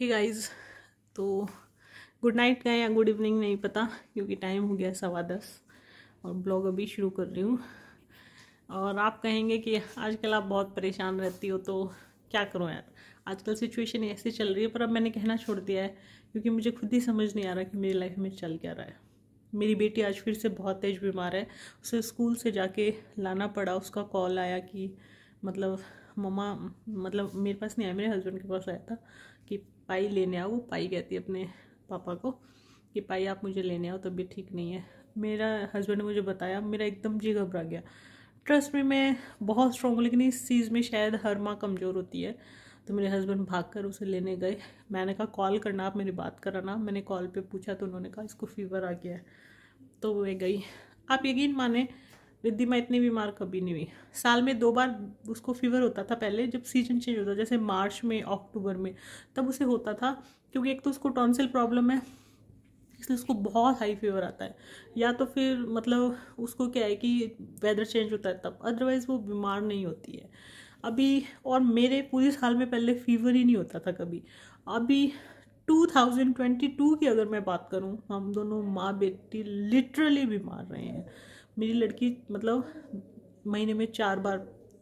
ही guys तो good night का या गुड इवनिंग नहीं पता क्योंकि टाइम हो गया सवा दस और ब्लॉग अभी शुरू कर रही हूँ और आप कहेंगे कि आजकल आप बहुत परेशान रहती हो तो क्या करो यार आजकल सिचुएशन ऐसे चल रही है पर अब मैंने कहना छोड़ दिया है क्योंकि मुझे खुद ही समझ नहीं आ रहा कि मेरी लाइफ में चल क्या रहा है मेरी बेटी आज फिर से बहुत तेज बीमार है उसे स्कूल से जाके लाना पड़ा उसका कॉल आया कि मतलब ममा मतलब मेरे पास नहीं आया मेरे हस्बैंड के पास आया था कि पाई लेने आओ वो पाई कहती है अपने पापा को कि पाई आप मुझे लेने आओ तभी ठीक नहीं है मेरा हस्बैंड ने मुझे बताया मेरा एकदम जी घबरा गया ट्रस्ट में मैं बहुत स्ट्रॉन्ग लेकिन इस चीज़ में शायद हर माँ कमज़ोर होती है तो मेरे हस्बैंड भाग कर उसे लेने गए मैंने कहा कॉल करना आप मेरी बात कराना मैंने कॉल पे पूछा तो उन्होंने कहा इसको फीवर आ गया है तो वे गई आप यकीन माने रिद्धिमा इतनी बीमार कभी नहीं हुई साल में दो बार उसको फीवर होता था पहले जब सीजन चेंज होता जैसे मार्च में अक्टूबर में तब उसे होता था क्योंकि एक तो उसको टॉन्सिल प्रॉब्लम है इसलिए उसको बहुत हाई फीवर आता है या तो फिर मतलब उसको क्या है कि वेदर चेंज होता है तब अदरवाइज़ वो बीमार नहीं होती है अभी और मेरे पूरे साल में पहले फीवर ही नहीं होता था कभी अभी 2022 की अगर मैं बात करूं हम दोनों माँ बेटी लिटरली बीमार रहे हैं मेरी लड़की मतलब महीने में चार बार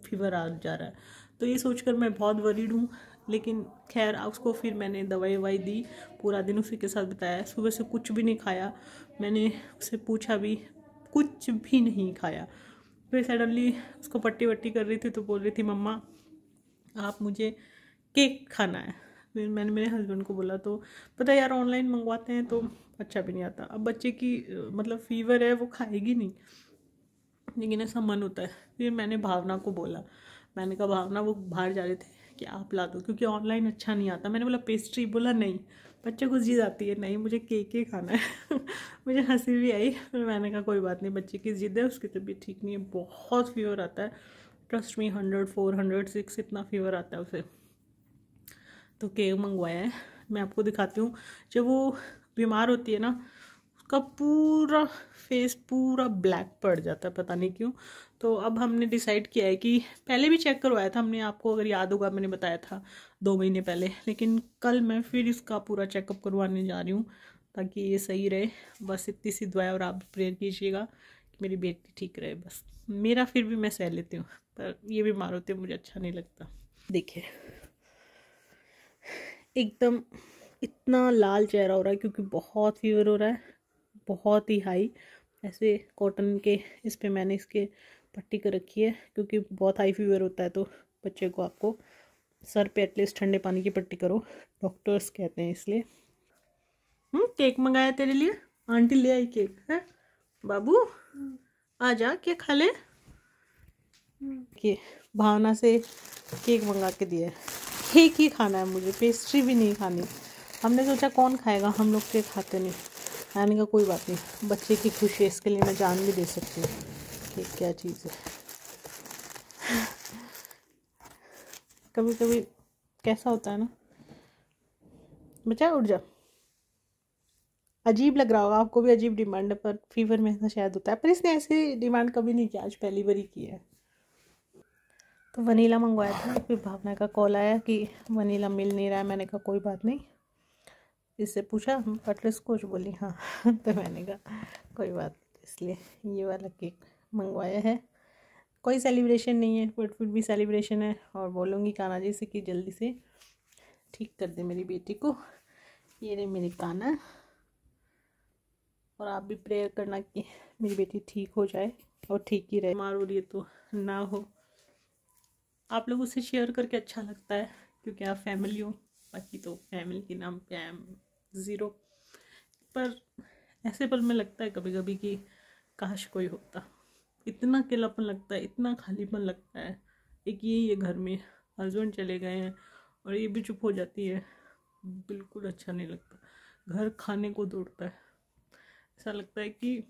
फीवर आ जा रहा है तो ये सोचकर मैं बहुत वरीड हूँ लेकिन खैर उसको फिर मैंने दवाई ववाई दी पूरा दिन उसी के साथ बताया सुबह से कुछ भी नहीं खाया मैंने उससे पूछा भी कुछ भी नहीं खाया फिर सडनली उसको पट्टी वट्टी कर रही थी तो बोल रही थी मम्मा आप मुझे केक खाना है फिर मैंने मेरे हस्बैंड को बोला तो पता यार ऑनलाइन मंगवाते हैं तो अच्छा भी नहीं आता अब बच्चे की मतलब फीवर है वो खाएगी नहीं लेकिन ऐसा मन होता है फिर मैंने भावना को बोला मैंने कहा भावना वो बाहर जा रहे थे कि आप ला दो क्योंकि ऑनलाइन अच्छा नहीं आता मैंने बोला पेस्ट्री बोला नहीं बच्चे को जिद आती है नहीं मुझे केक ही खाना है मुझे हंसी भी आई फिर मैंने कहा कोई बात नहीं बच्चे की जिद है उसकी तबीयत ठीक नहीं है बहुत फीवर आता है trust me hundred four hundred six इतना फीवर आता है उसे तो केक मंगवाया है मैं आपको दिखाती हूँ जब वो बीमार होती है ना उसका पूरा फेस पूरा ब्लैक पड़ जाता है पता नहीं क्यों तो अब हमने डिसाइड किया है कि पहले भी चेक करवाया था हमने आपको अगर याद होगा मैंने बताया था दो महीने पहले लेकिन कल मैं फिर इसका पूरा चेकअप करवाने जा रही हूँ ताकि ये सही रहे बस इतनी सी दुआ और आप प्रेयर कीजिएगा कि मेरी बेटी ठीक रहे बस मेरा फिर भी मैं सह लेती हूँ पर ये बीमार होते मुझे अच्छा नहीं लगता देखिए एकदम इतना लाल चेहरा हो रहा है क्योंकि बहुत फीवर हो रहा है बहुत ही हाई ऐसे कॉटन के इस पे मैंने इसके पट्टी कर रखी है क्योंकि बहुत हाई फीवर होता है तो बच्चे को आपको सर पे एटलीस्ट ठंडे पानी की पट्टी करो डॉक्टर्स कहते हैं इसलिए हम हम्म, केक मंगाया तेरे लिए आंटी ले आई केक है बाबू आ जा क्या खा ले हम्म। भावना से केक मंगा के दिया केक ही खाना है मुझे पेस्ट्री भी नहीं खानी हमने सोचा कौन खाएगा हम लोग के खाते नहीं मैंने कहा कोई बात नहीं बच्चे की खुशी है इसके लिए मैं जान भी दे सकती हूँ कि क्या चीज़ है कभी कभी कैसा होता है ना बच्चा उठ जा अजीब लग रहा होगा आपको भी अजीब डिमांड है पर फीवर में ऐसा शायद होता है पर इसने ऐसी डिमांड कभी नहीं किया आज पहली बार ही की है तो वनीला मंगवाया था फिर भावना का कॉल आया कि वनीला मिल नहीं रहा है मैंने कहा कोई बात नहीं इससे पूछा बटलर स्कॉच बोली हाँ तो मैंने कहा कोई बात तो इसलिए ये वाला केक मंगवाया है कोई सेलिब्रेशन नहीं है बट फिर भी सेलिब्रेशन है और बोलूँगी काना जी से कि जल्दी से ठीक कर दे मेरी बेटी को ये रहे मेरे काना और आप भी प्रेयर करना कि मेरी बेटी ठीक हो जाए और ठीक ही रहे मार हो रही है तो ना हो आप लोग उसे शेयर करके अच्छा लगता है क्योंकि आप फैमिली हो बाकी तो फैमिली के नाम पे आई एम ज़ीरो पर ऐसे पल में लगता है कभी कभी कि काश कोई होता इतना अकेलापन लगता है इतना खालीपन लगता है एक ये ये घर में हस्बैंड चले गए हैं और ये भी चुप हो जाती है बिल्कुल अच्छा नहीं लगता घर खाने को दौड़ता है ऐसा लगता है कि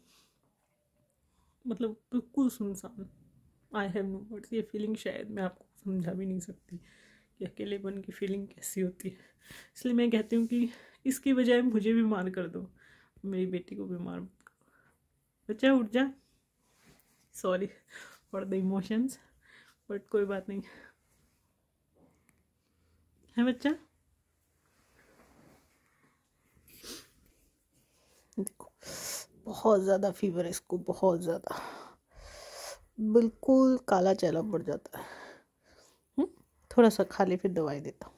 मतलब बिल्कुल सुनसान आई हैव नो वर्ड्स ये फीलिंग शायद मैं आपको समझा भी नहीं सकती कि अकेलेपन की फीलिंग कैसी होती है इसलिए मैं कहती हूँ कि इसकी बजाय मुझे बीमार कर दो मेरी बेटी को बीमार बच्चा उठ जा sorry for the emotions but कोई बात नहीं है बच्चा देखो बहुत ज़्यादा फीवर है इसको बहुत ज़्यादा बिल्कुल काला चेला पड़ जाता है हुँ? हम्म, थोड़ा सा खा ले फिर दवाई देता हूँ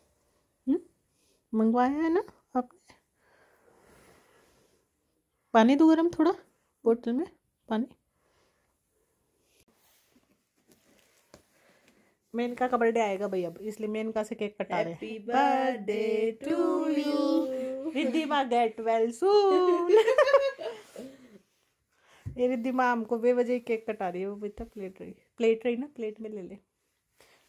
हम्म, मंगवाया है ना आपने पानी दो गर्म थोड़ा बोतल में पानी मेनका का बर्थडे आएगा भाई अब इसलिए मेनका से केक कटा रहे हैं birthday to you Riddhima get well soon ये रिद्धिमा हमको बेवजह केक कटा रही है वो बेटा प्लेट तो रही प्लेट रही ना प्लेट में ले ले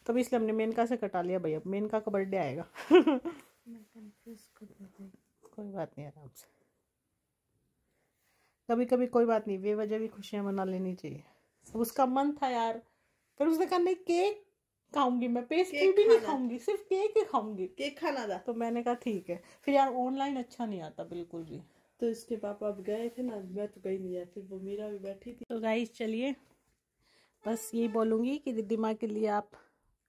तो इसलिए हमने मेनका से कटा लिया भाई अब मेनका का बर्थडे आएगा कोई बात नहीं आराम से कभी कभी कोई बात नहीं बेवजह भी खुशियां मना लेनी चाहिए उसका मन था यार फिर उसने कहा नहीं केक खाऊंगी मैं पेस्ट्री भी नहीं खाऊंगी सिर्फ केक ही खाऊंगी केक खाना था तो मैंने कहा ठीक है फिर यार ऑनलाइन अच्छा नहीं आता बिल्कुल भी तो इसके पापा अब गए थे ना मैं तो गई नहीं फिर वो मीरा भी बैठी थी तो गाइस चलिए बस यही बोलूंगी कि दिमाग के लिए आप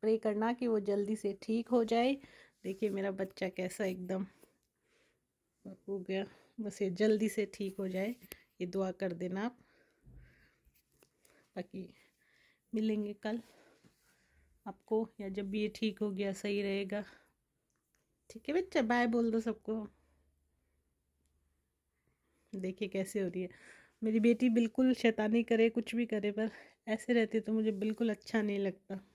प्रे करना कि वो जल्दी से ठीक हो जाए देखिए मेरा बच्चा कैसा एकदम हो गया बस ये जल्दी से ठीक हो जाए ये दुआ कर देना आप बाकी मिलेंगे कल आपको या जब भी ये ठीक हो गया सही रहेगा ठीक है बच्चा बाय बोल दो सबको देखिए कैसे हो रही है मेरी बेटी बिल्कुल शैतानी करे कुछ भी करे पर ऐसे रहते तो मुझे बिल्कुल अच्छा नहीं लगता